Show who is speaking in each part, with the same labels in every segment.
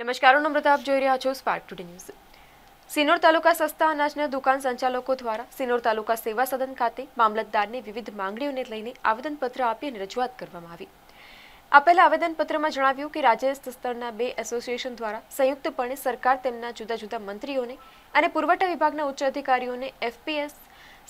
Speaker 1: નમસ્કાર હું અમૃતા આપ જોઈ રહ્યા છો Spark today news Sinor taluka સસ્તા અનાજના દુકાન સંચાલકો દ્વારા સિનોર તાલુકા સેવા સદન ખાતે મામલતદારની વિવિધ માંગણીઓને લઈને આવેદનપત્ર આપી અને રજૂઆત કરવામાં આવી આપેલા આવેદનપત્રમાં જણાવ્યું કે રાજ્ય સ્તરના બે એસોસિએશન દ્વારા સંયુક્તપણે સરકાર તેમના જુદા જુદા મંત્રીઓને અને પુરવઠા વિભાગના ઉચ્ચ અધિકારીઓને એફપીએસ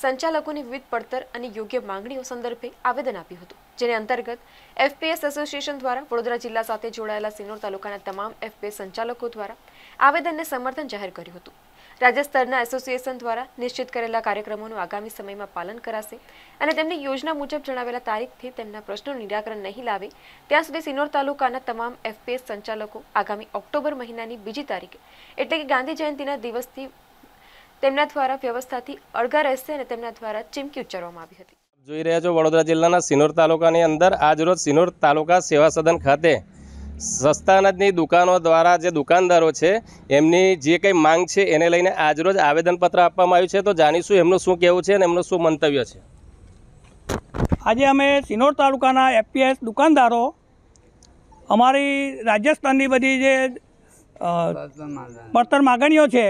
Speaker 1: સંચાલકોને વિવિધ પડતર અને યોગ્ય માંગણીઓ સંદર્ભે આવેદન આપ્યું હતું જેને અંતર્ગત એફપીએસ એસોસિએશન દ્વારા વડોદરા જિલ્લા સાથે જોડાયેલા સિનોર તાલુકાના તમામ એફપીએસ સંચાલકો દ્વારા આવેદનને સમર્થન જાહેર કર્યું હતું રાજ્ય સ્તરના એસોસિએશન દ્વારા નિશ્ચિત કરેલા કાર્યક્રમોનું આગામી સમયમાં પાલન કરાશે અને તેમની યોજના મુજબ જણાવેલા તારીખથી તેમના પ્રશ્નોનું નિરાકરણ નહીં લાવે ત્યાં સુધી સિનોર તાલુકાના તમામ એફપીએસ સંચાલકો આગામી ઓક્ટોબર મહિનાની બીજી તારીખ એટલે કે ગાંધી જયંતિના દિવસથી તેમના દ્વારા વ્યવસ્થાથી અળગા રહેશે અને તેમના દ્વારા ચીમકી ઉચ્ચારવામાં આવી હતી
Speaker 2: જોઈ રહ્યા છો વડોદરા જિલ્લાના સિનોર તાલુકાની અંદર આજરોજ સિનોર તાલુકા સેવા સદન ખાતે સસ્તા અનાજની દુકાનો દ્વારા જે દુકાનદારો છે એમની જે કંઈ માંગ છે એને લઈને આજરોજ આવેદનપત્ર આપવામાં આવ્યું છે તો જાણીશું એમનું શું કહેવું છે અને એમનું શું મંતવ્ય છે
Speaker 3: આજે અમે સિનોર તાલુકાના એફપીએસ દુકાનદારો અમારી રાજસ્થાનની બધી જે બળતર માગણીઓ છે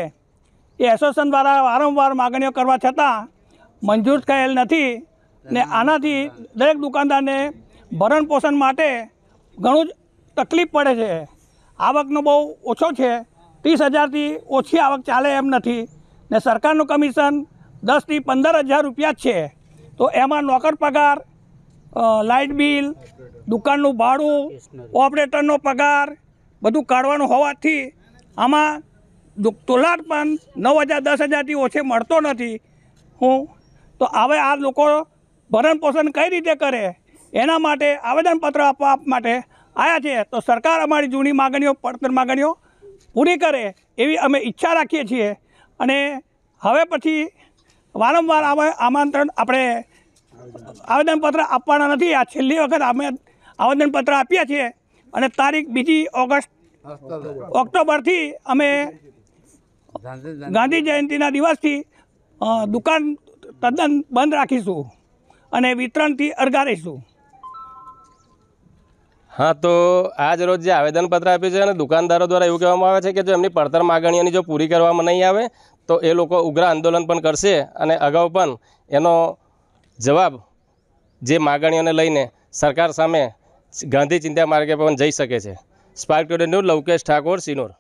Speaker 3: એ એસોસિએશન દ્વારા વારંવાર માગણીઓ કરવા છતાં મંજૂર થયેલ નથી ને આનાથી દરેક દુકાનદારને ભરણ પોષણ માટે ઘણું જ તકલીફ પડે છે આવકનો બહુ ઓછો છે ત્રીસ હજારથી ઓછી આવક ચાલે એમ નથી ને સરકારનું કમિશન દસથી પંદર હજાર રૂપિયા જ છે તો એમાં નોકર પગાર લાઇટ બિલ દુકાનનું ભાડું ઓપરેટરનો પગાર બધું કાઢવાનું હોવાથી આમાં તોલાર પણ નવ હજાર દસ હજારથી ઓછે મળતો નથી હું તો હવે આ લોકો ભરણ પોષણ કઈ રીતે કરે એના માટે આવેદનપત્ર આપવા માટે આવ્યા છે તો સરકાર અમારી જૂની માગણીઓ પડતર માગણીઓ પૂરી કરે એવી અમે ઈચ્છા રાખીએ છીએ અને હવે પછી વારંવાર આવે આમંત્રણ આપણે આવેદનપત્ર આપવાના નથી આ છેલ્લી વખત અમે આવેદનપત્ર આપીએ છીએ અને તારીખ બીજી ઓગસ્ટ ઓક્ટોબરથી અમે ગાંધી જયંતિના દિવસથી દુકાન તદ્દન બંધ રાખીશું અને વિતરણથી અરગારીશું
Speaker 2: હા તો આજ રોજ જે આવેદનપત્ર આપ્યું છે અને દુકાનદારો દ્વારા એવું કહેવામાં આવે છે કે જો એમની પડતર માગણીઓની જો પૂરી કરવામાં નહીં આવે તો એ લોકો ઉગ્ર આંદોલન પણ કરશે અને અગાઉ પણ એનો જવાબ જે માગણીઓને લઈને સરકાર સામે ગાંધી ચિંતા માર્ગે પણ જઈ શકે
Speaker 1: છે Spark today news Lavkesh Thakor Sinor